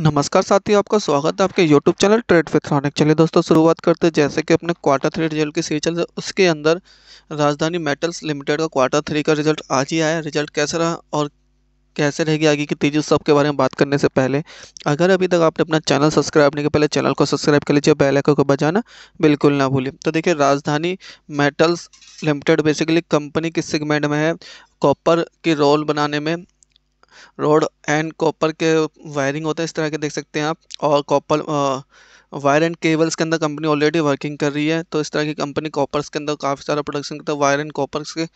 नमस्कार साथियों आपका स्वागत है आपके YouTube चैनल ट्रेड फिक्सॉनिक चलिए दोस्तों शुरुआत करते हैं जैसे कि अपने क्वार्टर थ्री रिजल्ट की सीरीज है उसके अंदर राजधानी मेटल्स लिमिटेड का क्वार्टर थ्री का रिजल्ट आज ही आया रिजल्ट कैसे रहा और कैसे रहेगी आगे की तेजी सब के बारे में बात करने से पहले अगर अभी तक आपने अपना चैनल सब्सक्राइब नहीं किया पहले चैनल को सब्सक्राइब कर लीजिए बेल आइकन को बजाना बिल्कुल ना भूलें तो देखिए Rajdhani metals limited basically company किस सेगमेंट में है कॉपर की रोल बनाने में रोड एंड कॉपर के वायरिंग होता है इस तरह के देख सकते हैं आप और कॉपर वायर एंड केबल्स के अंदर कंपनी ऑलरेडी वर्किंग कर रही है तो इस तरह की कंपनी कॉपर्स के अंदर काफ़ी सारा प्रोडक्शन करता है वायर एंड कॉपर्स के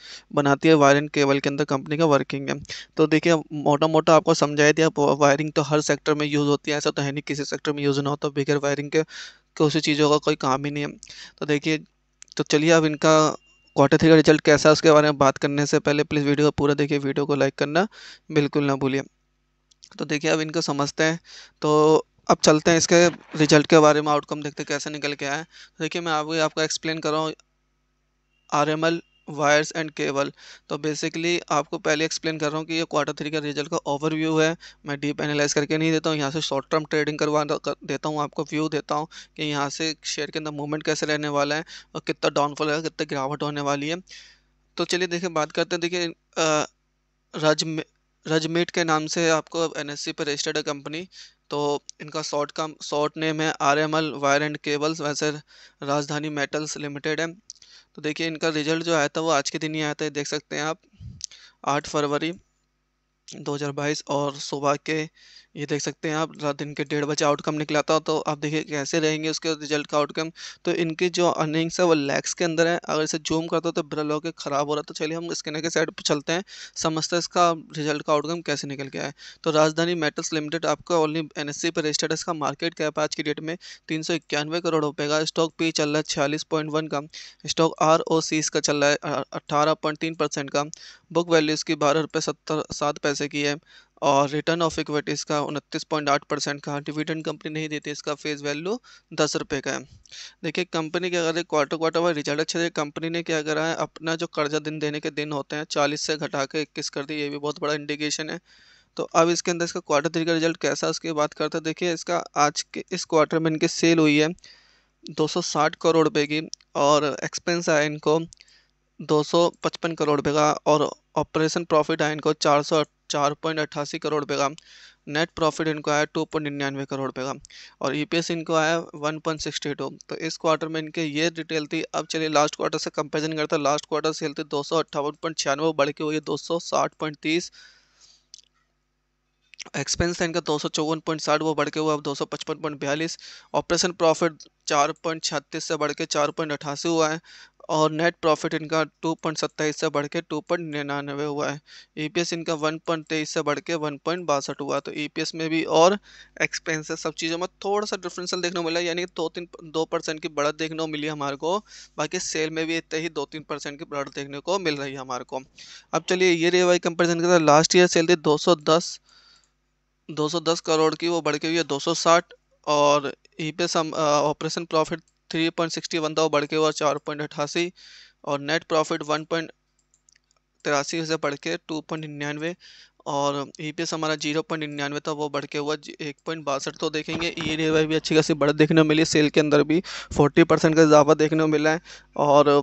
बनाती है वायर एंड केबल के अंदर कंपनी का वर्किंग है तो देखिए मोटा मोटा आपको समझाया दिया वायरिंग तो हर सेक्टर में यूज़ होती है ऐसा तो है नहीं किसी सेक्टर में यूज़ ना होता तो बगैर वायरिंग के किसी चीज़ों का कोई काम ही नहीं है तो देखिए तो चलिए अब इनका क्वार्टर थ्री का रिजल्ट कैसा है उसके बारे में बात करने से पहले प्लीज़ वीडियो को पूरा देखिए वीडियो को लाइक करना बिल्कुल ना भूलिए तो देखिए अब इनको समझते हैं तो अब चलते हैं इसके रिजल्ट के बारे में आउटकम देखते हैं कैसे निकल के आए देखिए मैं आपको आपको एक्सप्लेन कर रहा हूँ R M L wires and cable तो बेसिकली आपको पहले एक्सप्लेन कर रहा हूँ कि ये क्वार्टर थ्री का रिजल्ट का ओवरव्यू है मैं डीप एनालाइज करके नहीं देता हूँ यहाँ से शॉर्ट टर्म ट्रेडिंग करवा देता हूँ आपको व्यू देता हूँ कि यहाँ से शेयर के अंदर मूवमेंट कैसे रहने वाला है और कितना डाउनफॉल है कितना गिरावट होने वाली है तो चलिए देखिए बात करते हैं देखिए रज रजमेट के नाम से आपको एन एस पर रजिस्टर्ड है कंपनी तो इनका शॉर्ट का शॉर्ट नेम है R M L wire and cables वैसे राजधानी मेटल्स लिमिटेड है तो देखिए इनका रिजल्ट जो आया था वो आज के दिन ही आया था देख सकते हैं आप आठ फरवरी 2022 और सुबह के ये देख सकते हैं आप रात दिन के डेढ़ बजे आउटकम निकला था तो आप देखिए कैसे रहेंगे उसके रिजल्ट का आउटकम तो इनकी जो अर्निंग्स है वो लैक्स के अंदर है अगर इसे जूम करता तो ब्रल होकर ख़राब हो रहा तो चलिए हम स्कैनर के साइड पर चलते हैं समझते हैं इसका रिजल्ट का आउटकम कैसे निकल गया है तो राजधानी मेटल्स लिमिटेड आपका ओनली एन एस पर रजिस्टर्ड इसका मार्केट कैप आज की डेट में तीन करोड़ रुपये का स्टॉक पी चल रहा है छियालीस का स्टॉक आर ओ का चल रहा है अट्ठारह का बुक वैल्यू इसकी बारह रुपये सत्तर सात पैसे से की है और रिटर्न ऑफ इक्विटी इसका उनतीस पॉइंट आठ परसेंट का डिविडेंड कंपनी नहीं देती इसका फेस वैल्यू दस रुपये का है देखिए कंपनी के अगर क्वार्टर क्वार्टर वाइज रिजल्ट अच्छे थे कंपनी ने क्या करा है अपना जो कर्जा दिन देने के दिन होते हैं चालीस से घटा के इक्कीस कर दी ये भी बहुत बड़ा इंडिकेशन है तो अब इसके अंदर इसका क्वार्टर थ्री का रिजल्ट कैसा उसकी बात करते हैं देखिए इसका आज के इस क्वार्टर में इनकी सेल हुई है 260 करोड़ रुपये की और एक्सपेंस आया इनको 255 करोड़ रुपये का और ऑपरेशन प्रॉफिट आया इनको चार चार पॉइंट अट्ठासी करोड़ रुपये का नेट प्रॉफिट इनको आया टू पॉइंट निन्यानवे करोड़ रुपये का और ई e इनको आया वन पॉइंट सिक्सटी टू तो इस क्वार्टर में इनके ये डिटेल थी अब चलिए लास्ट क्वार्टर से कंपेरिजन करते हैं लास्ट क्वार्टर सेल थी दो सौ अट्ठावन पॉइंट छियानवे बढ़ के हुई है दो सौ साठ पॉइंट तीस एक्सपेंस था इनका दो सौ चौवन पॉइंट साठ वो बढ़ के हुआ अब दो सौ पचपन पॉइंट बयालीस ऑपरेशन प्रॉफिट चार पॉइंट छत्तीस से बढ़ के चार पॉइंट अट्ठासी हुआ है और नेट प्रॉफिट इनका टू पॉइंट सत्ताईस से बढ़ के टू पॉइंट निन्यानवे हुआ है ईपीएस e इनका वन पॉइंट तेईस से बढ़ के वन पॉइंट बासठ हुआ तो ईपीएस e में भी और एक्सपेंसेस सब चीज़ों में थोड़ा सा डिफरेंसल देखने को मिला यानी कि दो तीन दो परसेंट की बढ़त देखने को मिली हमारे को बाकी सेल में भी इतने ही दो तीन परसेंट की बढ़त देखने को मिल रही है हमारे को अब चलिए ये रही वाई कंपेरिजन के साथ लास्ट ईयर सेल थी दो सौ दस दो सौ दस करोड़ की वो बढ़ के हुई है दो सौ साठ और E P S operation profit three point sixty बनता हुआ बढ़ के हुआ चार पॉइंट अट्ठासी और नेट प्रॉफिट वन पॉइंट तिरासी से बढ़ के टू पॉइंट निन्यानवे और ई पी एस हमारा जीरो पॉइंट निन्यानवे था वो बढ़ के हुआ एक पॉइंट बासठ तो देखेंगे ई डी वाई भी अच्छी खासी बढ़त देखने को मिली सेल के अंदर भी फोर्टी परसेंट का इजाफा देखने को मिला है और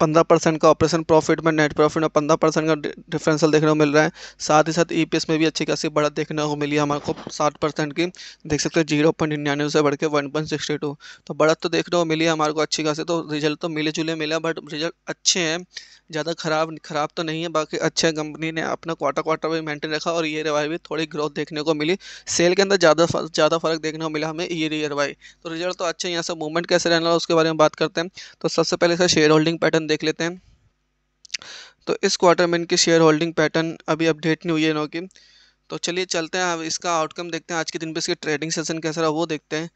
पंद्रह परसेंट का ऑपरेशन प्रॉफिट में नेट प्रॉफिट में पंद्रह परसेंट का डिफरेंशियल देखने को मिल रहा है साथ ही साथ ई e में भी अच्छी खासी बढ़त देखने को मिली है हमारे को साठ परसेंट की देख सकते हैं जीरो पॉइंट निन्यानवे से बढ़ के वन पॉइंट सिक्सटी टू तो बढ़त तो देखने को मिली है हमारे को अच्छी खासी तो रिजल्ट तो मिले जुले मिला बट रिजल्ट अच्छे हैं ज़्यादा खराब खराब तो नहीं है बाकी अच्छे कंपनी ने अपना क्वार्टर क्वार्टर भी मेंटेन रखा और ईयर वाई भी थोड़ी ग्रोथ देखने को मिली सेल के अंदर ज़्यादा ज़्यादा फर्क देखने को मिला हमें ईयर ईयर वाई तो रिजल्ट तो अच्छे यहाँ से मूवमेंट कैसे रहना उसके बारे में बात करते हैं तो सबसे पहले इसका शेयर होल्डिंग पैटर्न देख लेते हैं तो इस क्वार्टर में इनकी शेयर होल्डिंग पैटर्न अभी अपडेट नहीं हुई है इनकी तो चलिए चलते हैं अब इसका आउटकम देखते हैं आज के दिन पे इसके ट्रेडिंग सेशन कैसा रहा वो देखते हैं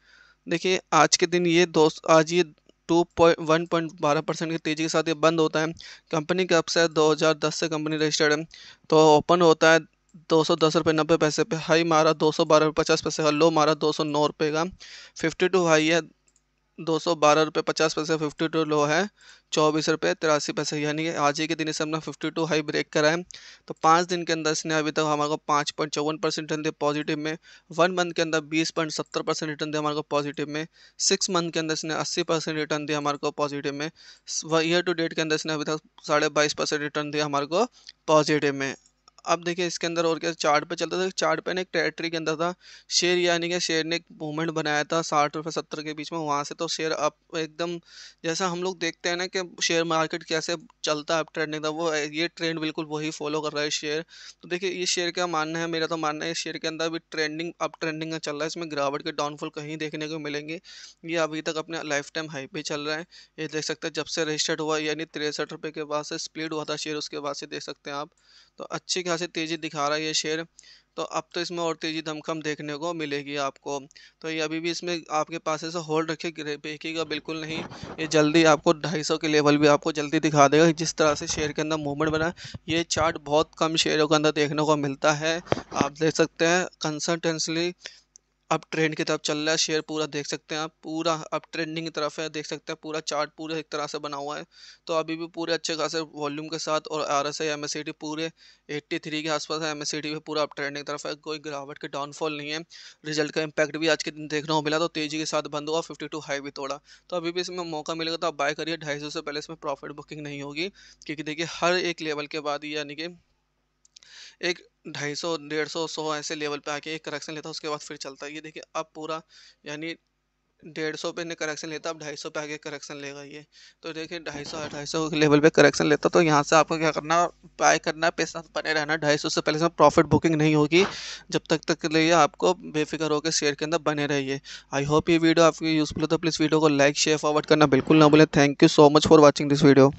देखिए आज के दिन ये दो आज ये टू पॉइंट वन पॉइंट बारह परसेंट की तेज़ी के साथ ये बंद होता है कंपनी का अपसाइड दो हज़ार दस से कंपनी रजिस्टर्ड है तो ओपन होता है दो सौ दस रुपये नब्बे पैसे पे हाई मारा दो सौ बारह रुपये पचास पैसे का लो मारा दो सौ नौ रुपये का फिफ्टी टू हाई है दो सौ बारह रुपये पचास पैसे फिफ्टी टू लो है चौबीस रुपये तिरासी पैसे यानी कि आज ही के दिन इसने फिफ्टी टू हाई ब्रेक करा है तो पाँच दिन के अंदर इसने अभी तक हमारे को पाँच पॉइंट चौवन परसेंट रिटर्न दिया पॉजिटिव में वन मंथ के अंदर बीस पॉइंट सत्तर परसेंट रिटर्न दिया हमारे को पॉजिटिव में सिक्स मंथ के अंदर इसने अस्सी परसेंट रिटर्न दिया हमारे को पॉजिटिव में ईयर टू डेट के अंदर इसने अभी तक साढ़े बाईस परसेंट रिटर्न दिया हमारे को पॉजिटिव में अब देखिए इसके अंदर और क्या चार्ट पे चलता था चार्ट पे ना एक टेरेटरी के अंदर था शेयर यानी कि शेयर ने एक मूवमेंट बनाया था साठ रुपये सत्तर के बीच में वहाँ से तो शेयर अब एकदम जैसा हम लोग देखते हैं ना कि शेयर मार्केट कैसे चलता है अब ट्रेंड एकदम वो ये ट्रेंड बिल्कुल वही फॉलो कर रहा है शेयर तो देखिए ये शेयर का मानना है मेरा तो मानना है शेयर के अंदर अभी ट्रेंडिंग अप ट्रेंडिंग का चल रहा है इसमें गिरावट के डाउनफॉल कहीं देखने को मिलेंगे ये अभी तक अपने लाइफ टाइम हाई पे चल रहा है ये देख सकते हैं जब से रजिस्टर्ड हुआ यानी तिरसठ रुपये के बाद से स्प्लिट हुआ था शेयर उसके बाद से देख सकते हैं आप तो अच्छी खासी तेज़ी दिखा रहा है ये शेयर तो अब तो इसमें और तेज़ी धमखम देखने को मिलेगी आपको तो ये अभी भी इसमें आपके पास ऐसा होल्ड रखे बेचेगा बिल्कुल नहीं ये जल्दी आपको 250 के लेवल भी आपको जल्दी दिखा देगा जिस तरह से शेयर के अंदर मूवमेंट बना ये चार्ट बहुत कम शेयरों के अंदर देखने को मिलता है आप देख सकते हैं कंसल्टेंसली अप ट्रेंड की तरफ चल रहा है शेयर पूरा देख सकते हैं आप पूरा अप ट्रेंडिंग की तरफ है देख सकते हैं पूरा चार्ट पूरे एक तरह से बना हुआ है तो अभी भी पूरे अच्छे खासे वॉल्यूम के साथ और R S I M S C T पूरे एट्टी थ्री के आसपास है एम एस सी टी भी पूरा अप ट्रेंडिंग की तरफ है कोई गिरावट के डाउनफॉल नहीं है रिजल्ट का इम्पैक्ट भी आज के दिन देखने को मिला तो तेजी के साथ बंद हुआ फिफ्टी टू हाई भी तोड़ा तो अभी भी इसमें मौका मिलेगा तो आप बाय करिए ढाई सौ से पहले इसमें प्रॉफिट बुकिंग नहीं होगी क्योंकि देखिए हर एक लेवल के बाद यानी कि एक ढाई सौ डेढ़ सौ सौ ऐसे लेवल पे आके एक करेक्शन लेता है उसके बाद फिर चलता है ये देखिए अब पूरा यानी डेढ़ सौ पे ने करेक्शन लेता अब ढाई सौ पे आगे करेक्शन लेगा ये तो देखिए ढाई सौ ढाई सौ लेवल पे करेक्शन लेता तो यहाँ से आपको क्या करना बाय करना पैसा बने रहना ढाई सौ से पहले से प्रॉफिट बुकिंग नहीं होगी जब तक तक के लिए आपको बेफिक्र होकर शेयर के अंदर बने रहिए आई होप ये वीडियो आपकी यूजफुल होता तो प्लीज़ वीडियो को लाइक शेयर फॉरवर्ड करना बिल्कुल ना बोले thank you so much for watching this video